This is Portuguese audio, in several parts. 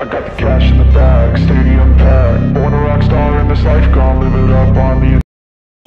I got the cash in the bag, stadium packed. Born a rock star in this life, live it up on the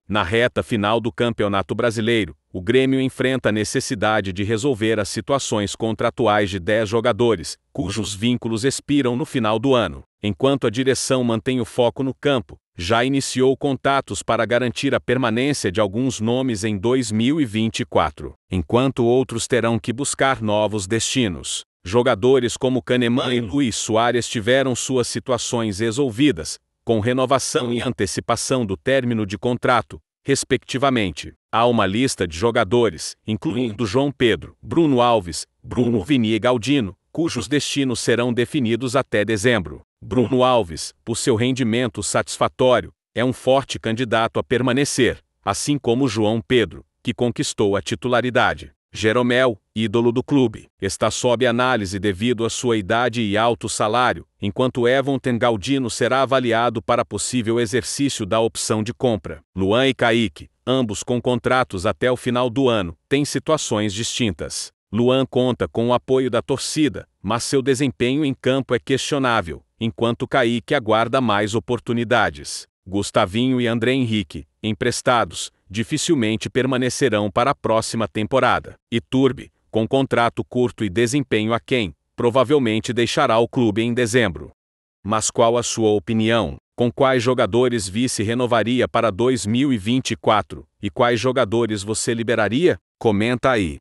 na reta final do Campeonato Brasileiro, o Grêmio enfrenta a necessidade de resolver as situações contratuais de 10 jogadores, cujos vínculos expiram no final do ano. Enquanto a direção mantém o foco no campo, já iniciou contatos para garantir a permanência de alguns nomes em 2024, enquanto outros terão que buscar novos destinos. Jogadores como Kahneman e Luiz Soares tiveram suas situações resolvidas, com renovação e antecipação do término de contrato, respectivamente. Há uma lista de jogadores, incluindo João Pedro, Bruno Alves, Bruno Vini e Galdino, cujos destinos serão definidos até dezembro. Bruno Alves, por seu rendimento satisfatório, é um forte candidato a permanecer, assim como João Pedro, que conquistou a titularidade. Jeromel, ídolo do clube, está sob análise devido à sua idade e alto salário, enquanto Evan Tengaldino será avaliado para possível exercício da opção de compra. Luan e Kaique, ambos com contratos até o final do ano, têm situações distintas. Luan conta com o apoio da torcida, mas seu desempenho em campo é questionável, enquanto Kaique aguarda mais oportunidades. Gustavinho e André Henrique, emprestados, dificilmente permanecerão para a próxima temporada. E Turbi, com contrato curto e desempenho aquém, provavelmente deixará o clube em dezembro. Mas qual a sua opinião? Com quais jogadores vice renovaria para 2024? E quais jogadores você liberaria? Comenta aí.